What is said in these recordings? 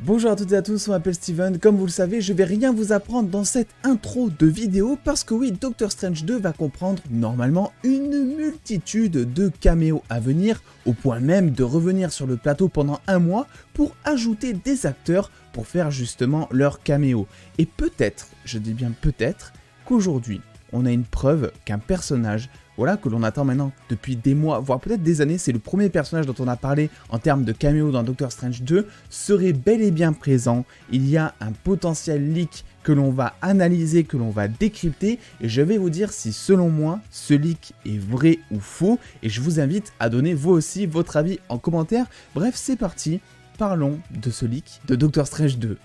Bonjour à toutes et à tous, on m'appelle Steven. Comme vous le savez, je vais rien vous apprendre dans cette intro de vidéo parce que oui, Doctor Strange 2 va comprendre normalement une multitude de caméos à venir, au point même de revenir sur le plateau pendant un mois pour ajouter des acteurs pour faire justement leurs caméos. Et peut-être, je dis bien peut-être, qu'aujourd'hui, on a une preuve qu'un personnage voilà, que l'on attend maintenant depuis des mois, voire peut-être des années. C'est le premier personnage dont on a parlé en termes de cameo dans Doctor Strange 2, serait bel et bien présent. Il y a un potentiel leak que l'on va analyser, que l'on va décrypter, et je vais vous dire si selon moi ce leak est vrai ou faux, et je vous invite à donner vous aussi votre avis en commentaire. Bref, c'est parti, parlons de ce leak de Doctor Strange 2.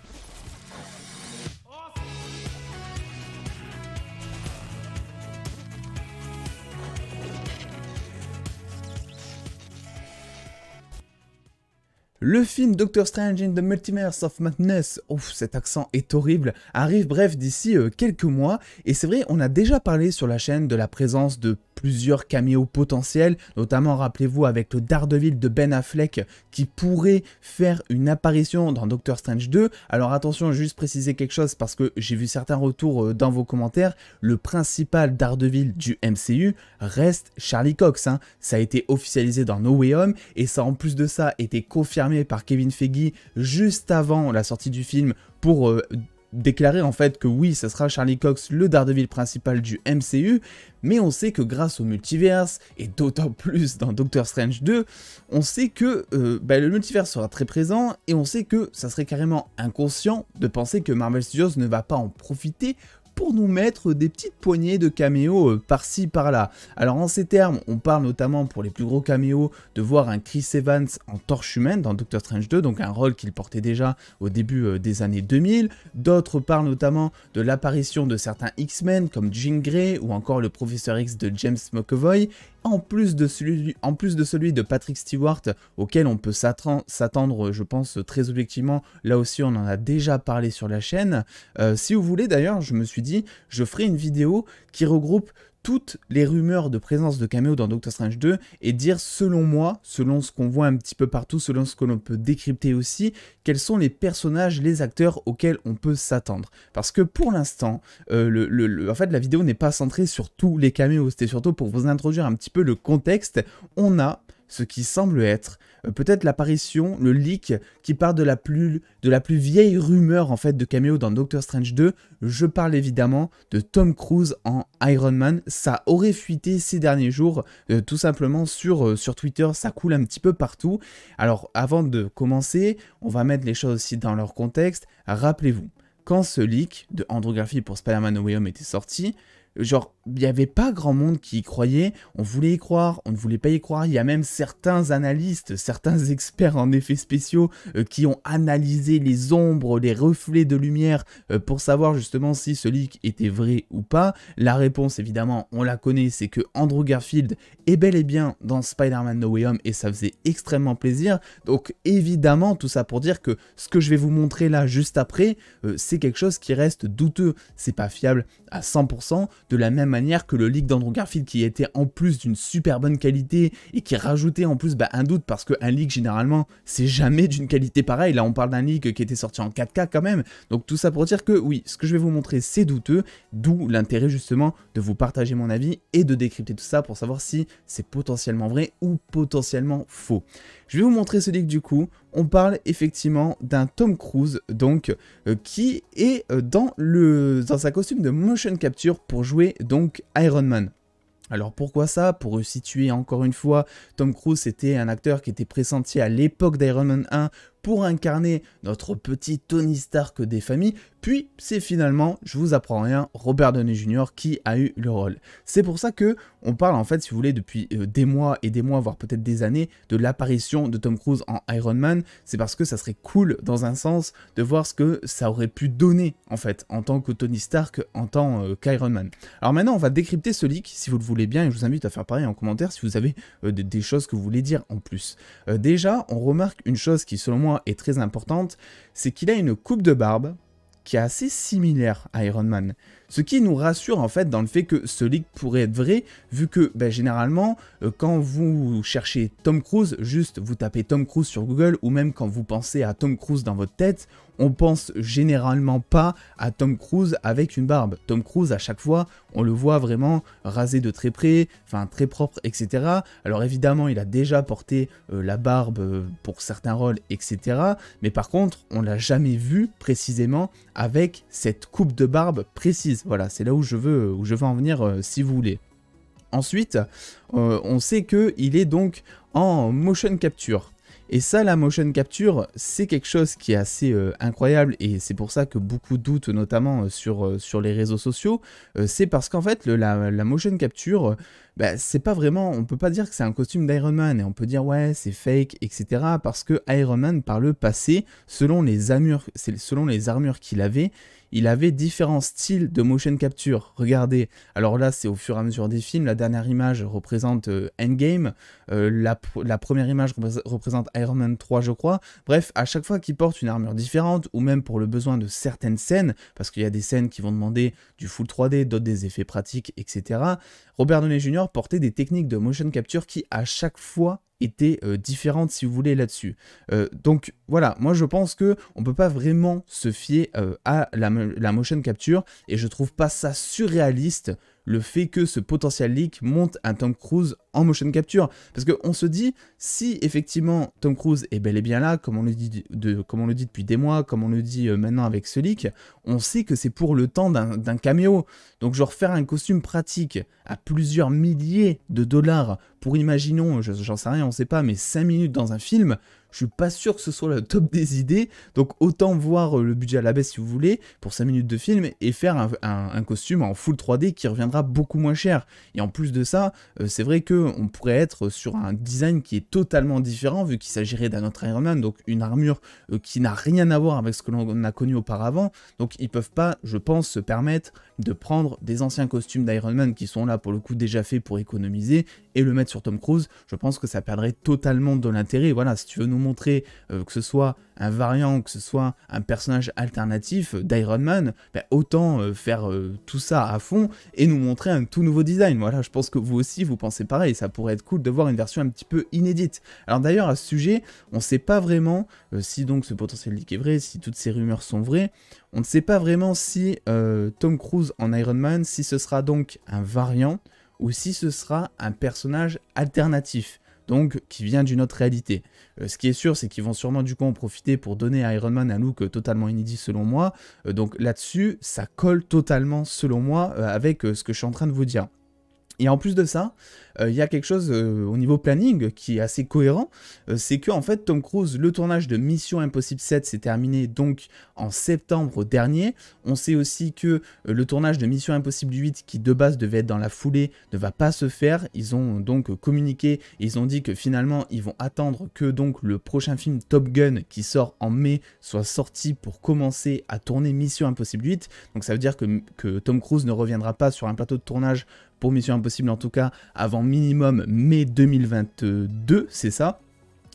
Le film Doctor Strange in the Multiverse of Madness, ouf, cet accent est horrible, arrive bref d'ici euh, quelques mois, et c'est vrai, on a déjà parlé sur la chaîne de la présence de plusieurs caméos potentiels, notamment rappelez-vous avec le Daredevil de Ben Affleck qui pourrait faire une apparition dans Doctor Strange 2. Alors attention, juste préciser quelque chose parce que j'ai vu certains retours euh, dans vos commentaires, le principal Daredevil du MCU reste Charlie Cox. Hein. Ça a été officialisé dans No Way Home et ça en plus de ça été confirmé par Kevin Feige juste avant la sortie du film pour euh, déclarer en fait que oui, ce sera Charlie Cox le Daredevil principal du MCU, mais on sait que grâce au multiverse, et d'autant plus dans Doctor Strange 2, on sait que euh, bah, le multiverse sera très présent, et on sait que ça serait carrément inconscient de penser que Marvel Studios ne va pas en profiter pour nous mettre des petites poignées de caméos euh, par-ci par-là. Alors en ces termes, on parle notamment pour les plus gros caméos de voir un Chris Evans en torche humaine dans Doctor Strange 2, donc un rôle qu'il portait déjà au début euh, des années 2000. D'autres parlent notamment de l'apparition de certains X-Men comme Jean Grey ou encore le professeur X de James McAvoy. En plus, de celui, en plus de celui de Patrick Stewart, auquel on peut s'attendre, euh, je pense, très objectivement, là aussi on en a déjà parlé sur la chaîne. si vous voulez, d'ailleurs, je me suis dit, je ferai une vidéo qui regroupe toutes les rumeurs de présence de caméo dans Doctor Strange 2 et dire selon moi, selon ce qu'on voit un petit peu partout, selon ce que l'on peut décrypter aussi, quels sont les personnages, les acteurs auxquels on peut s'attendre. Parce que pour l'instant, euh, en fait, la vidéo n'est pas centrée sur tous les caméos, c'était surtout pour vous introduire un petit peu le contexte. On a ce qui semble être euh, peut-être l'apparition, le leak qui part de la, plus, de la plus vieille rumeur en fait de cameo dans Doctor Strange 2. Je parle évidemment de Tom Cruise en Iron Man. Ça aurait fuité ces derniers jours, euh, tout simplement euh, sur, Twitter, ça coule un petit peu partout. Alors avant de commencer, on va mettre les choses aussi dans leur contexte. Rappelez-vous, quand ce leak de andrographie pour Spider-Man No Home était sorti, genre il n'y avait pas grand monde qui y croyait, on voulait y croire, on ne voulait pas y croire, il y a même certains analystes, certains experts en effets spéciaux euh, qui ont analysé les ombres, les reflets de lumière euh, pour savoir justement si ce leak était vrai ou pas. La réponse évidemment, on la connaît, c'est que Andrew Garfield est bel et bien dans Spider-Man No Way Home et ça faisait extrêmement plaisir. Donc évidemment, tout ça pour dire que ce que je vais vous montrer là juste après, euh, c'est quelque chose qui reste douteux, c'est pas fiable à 100% de la même manière que le leak d'Andrew Garfield qui était en plus d'une super bonne qualité et qui rajoutait en plus bah, un doute parce qu'un leak généralement c'est jamais d'une qualité pareille. Là on parle d'un leak qui était sorti en 4K quand même. Donc tout ça pour dire que oui, ce que je vais vous montrer c'est douteux, d'où l'intérêt justement de vous partager mon avis et de décrypter tout ça pour savoir si c'est potentiellement vrai ou potentiellement faux. Je vais vous montrer ce leak du coup. On parle effectivement d'un Tom Cruise donc euh, qui est euh, dans, le, dans sa costume de motion capture pour jouer donc Iron Man. Alors pourquoi ça Pour situer encore une fois, Tom Cruise était un acteur qui était pressenti à l'époque d'Iron Man 1 pour incarner notre petit Tony Stark des familles, puis c'est finalement, je vous apprends rien, Robert Downey Jr. qui a eu le rôle. C'est pour ça que on parle en fait, si vous voulez, depuis euh, des mois et des mois, voire peut-être des années, de l'apparition de Tom Cruise en Iron Man, c'est parce que ça serait cool dans un sens de voir ce que ça aurait pu donner en fait en tant que Tony Stark, en tant euh, qu'Iron Man. Alors maintenant on va décrypter ce leak si vous le voulez bien et je vous invite à faire pareil en commentaire si vous avez euh, des, choses que vous voulez dire en plus. déjà on remarque une chose qui selon moi est très importante, c'est qu'il a une coupe de barbe qui est assez similaire à Iron Man. Ce qui nous rassure en fait dans le fait que ce leak pourrait être vrai, vu que ben, généralement, euh, quand vous cherchez Tom Cruise, juste vous tapez Tom Cruise sur Google, ou même quand vous pensez à Tom Cruise dans votre tête, on pense généralement pas à Tom Cruise avec une barbe. Tom Cruise, à chaque fois, on le voit vraiment rasé de très près, enfin très propre, etc. Alors évidemment, il a déjà porté euh, la barbe euh, pour certains rôles, etc. Mais par contre, on l'a jamais vu précisément avec cette coupe de barbe précise. Voilà, c'est là où je veux, où je en venir euh, si vous voulez. Ensuite, euh, on sait qu'il est donc en motion capture. Et ça, la motion capture, c'est quelque chose qui est assez euh, incroyable et c'est pour ça que beaucoup doutent notamment sur, sur les réseaux sociaux. c'est parce qu'en fait, la, motion capture, bah, c'est pas vraiment, on peut pas dire que c'est un costume d'Iron Man et on peut dire ouais, c'est fake, etc. Parce que Iron Man, par le passé, selon les armures, selon les armures qu'il avait, il avait différents styles de motion capture. Regardez, alors là, c'est au fur et à mesure des films. La dernière image représente euh, Endgame. Euh, la, première image représente Iron Man 3, je crois. Bref, à chaque fois qu'il porte une armure différente, ou même pour le besoin de certaines scènes, parce qu'il y a des scènes qui vont demander du full 3D, d'autres des effets pratiques, etc., Robert Downey Jr. portait des techniques de motion capture qui, à chaque fois, était euh, différente si vous voulez là-dessus. Euh, donc voilà, moi je pense que on peut pas vraiment se fier euh, à la, la, motion capture et je trouve pas ça surréaliste le fait que ce potentiel leak monte à Tom Cruise en motion capture. Parce qu'on se dit, si effectivement Tom Cruise est bel et bien là, comme on le dit, comme on le dit depuis des mois, comme on le dit euh, maintenant avec ce leak, on sait que c'est pour le temps d'un caméo. Donc genre faire un costume pratique à plusieurs milliers de dollars pour, imaginons, j'en sais rien, on sait pas, mais 5 minutes dans un film, je suis pas sûr que ce soit le top des idées. Donc autant voir euh, le budget à la baisse si vous voulez pour 5 minutes de film et faire un, costume en full 3D qui reviendra beaucoup moins cher. Et en plus de ça, euh, c'est vrai qu'on pourrait être sur un design qui est totalement différent vu qu'il s'agirait d'un autre Iron Man, donc une armure euh, qui n'a rien à voir avec ce que l'on a connu auparavant. Donc ils peuvent pas, je pense, se permettre de prendre des anciens costumes d'Iron Man qui sont là pour le coup déjà faits pour économiser et le mettre sur Tom Cruise. Je pense que ça perdrait totalement de l'intérêt. Voilà, si tu veux nous montrer euh, que ce soit un variant, que ce soit un personnage alternatif d'Iron Man, bah, autant euh, faire euh, tout ça à fond et nous montrer un tout nouveau design. Voilà, je pense que vous aussi vous pensez pareil, ça pourrait être cool de voir une version un petit peu inédite. Alors d'ailleurs à ce sujet, on ne sait pas vraiment si donc ce potentiel leak est vrai, si toutes ces rumeurs sont vraies. On ne sait pas vraiment si Tom Cruise en Iron Man, si ce sera donc un variant ou si ce sera un personnage alternatif donc qui vient d'une autre réalité. Euh, ce qui est sûr, c'est qu'ils vont sûrement du coup en profiter pour donner à Iron Man un look euh, totalement inédit selon moi. Euh, donc là-dessus, ça colle totalement selon moi avec ce que je suis en train de vous dire. Et en plus de ça, euh, il y a quelque chose euh, au niveau planning qui est assez cohérent, euh, c'est que en fait Tom Cruise, le tournage de Mission Impossible 7 s'est terminé donc en septembre dernier. On sait aussi que le tournage de Mission Impossible 8, qui de base devait être dans la foulée, ne va pas se faire. Ils ont donc communiqué, ils ont dit que finalement ils vont attendre que donc le prochain film Top Gun qui sort en mai soit sorti pour commencer à tourner Mission Impossible 8. Donc ça veut dire que, que Tom Cruise ne reviendra pas sur un plateau de tournage pour Mission Impossible en tout cas, avant minimum mai 2022, c'est ça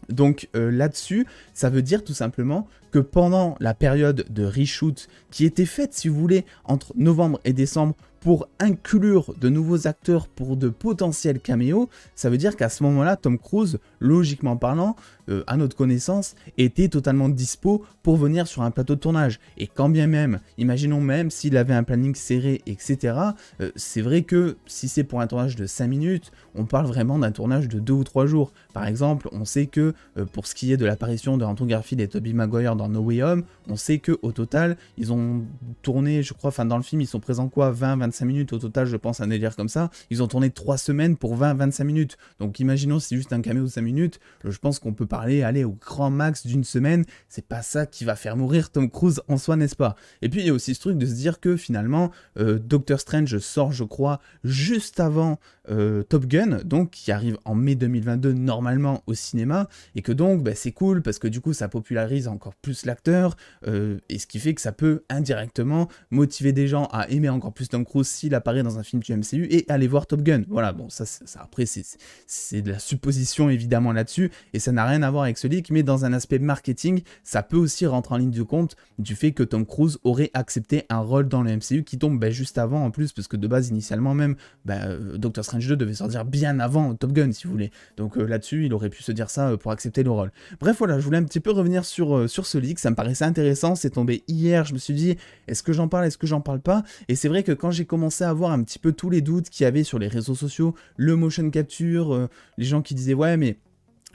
donc euh, là-dessus, ça veut dire tout simplement que pendant la période de reshoot qui était faite, si vous voulez, entre novembre et décembre pour inclure de nouveaux acteurs pour de potentiels caméos, ça veut dire qu'à ce moment-là, Tom Cruise, logiquement parlant, euh, à notre connaissance, était totalement dispo pour venir sur un plateau de tournage. Et quand bien même, imaginons même s'il avait un planning serré, etc., euh, c'est vrai que si c'est pour un tournage de 5 minutes, on parle vraiment d'un tournage de 2 ou 3 jours. Par exemple, on sait que euh, pour ce qui est de l'apparition de Anton Garfield et Tobey Maguire dans No Way Home, on sait que au total, ils ont tourné, je crois, enfin dans le film, ils sont présents quoi 20, 20, 25 minutes au total, je pense, un délire comme ça. Ils ont tourné 3 semaines pour 20-25 minutes. Donc imaginons c'est juste un caméo de 5 minutes, euh, je pense qu'on peut parler, aller au grand max d'une semaine. C'est pas ça qui va faire mourir Tom Cruise en soi, n'est-ce pas Et puis il y a aussi ce truc de se dire que finalement, euh, Doctor Strange sort, je crois, juste avant euh, Top Gun, donc qui arrive en mai 2022 normalement au cinéma, et que donc bah, c'est cool parce que du coup ça popularise encore plus l'acteur, et ce qui fait que ça peut indirectement motiver des gens à aimer encore plus Tom Cruise trop s'il dans un film du MCU et aller voir Top Gun. Voilà, bon, ça, ça après, c'est de la supposition évidemment là-dessus et ça n'a rien à voir avec ce leak, mais dans un aspect marketing, ça peut aussi rentrer en ligne du compte du fait que Tom Cruise aurait accepté un rôle dans le MCU qui tombe bah, juste avant en plus, parce que de base, initialement même, bah, euh, Doctor Strange 2 devait sortir bien avant Top Gun, si vous voulez. Donc euh, là-dessus, il aurait pu se dire ça euh, pour accepter le rôle. Bref, voilà, je voulais un petit peu revenir sur, sur ce leak, ça me paraissait intéressant, c'est tombé hier, je me suis dit, est-ce que j'en parle, est-ce que j'en parle pas Et c'est vrai que quand j'ai commencé à avoir un petit peu tous les doutes qu'il y avait sur les réseaux sociaux, le motion capture, euh, les gens qui disaient ouais mais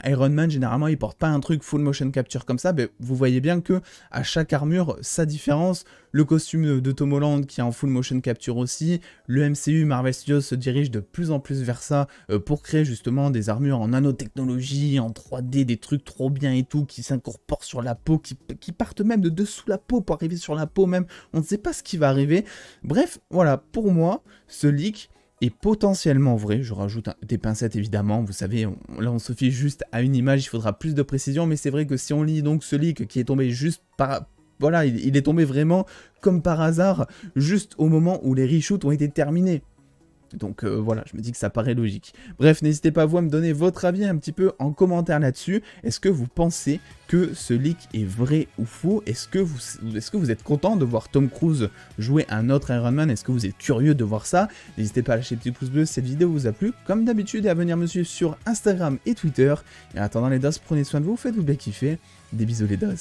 Iron Man, généralement, il porte pas un truc full motion capture comme ça, mais vous voyez bien que à chaque armure, sa différence, le costume de Tom Holland qui est en full motion capture aussi, le MCU Marvel Studios se dirige de plus en plus vers ça euh, pour créer justement des armures en nanotechnologie, en 3D, des trucs trop bien et tout, qui s'incorporent sur la peau, qui, qui partent même de dessous la peau pour arriver sur la peau même, on ne sait pas ce qui va arriver. Bref, voilà, pour moi, ce leak, est potentiellement vrai. Je rajoute des pincettes évidemment, vous savez, on, là on se fie juste à une image, il faudra plus de précision, mais c'est vrai que si on lit donc ce leak qui est tombé juste par... Voilà, il, il est tombé vraiment comme par hasard, juste au moment où les reshoots ont été terminés. Donc euh, voilà, je me dis que ça paraît logique. Bref, n'hésitez pas à vous à me donner votre avis un petit peu en commentaire là-dessus. Est-ce que vous pensez que ce leak est vrai ou faux Est-ce que, vous, êtes content de voir Tom Cruise jouer un autre Iron Man Est-ce que vous êtes curieux de voir ça N'hésitez pas à lâcher le petit pouce bleu si cette vidéo vous a plu. Comme d'habitude, et à venir me suivre sur Instagram et Twitter. Et en attendant les DOS, prenez soin de vous, faites-vous bien kiffer. Des bisous les DOS.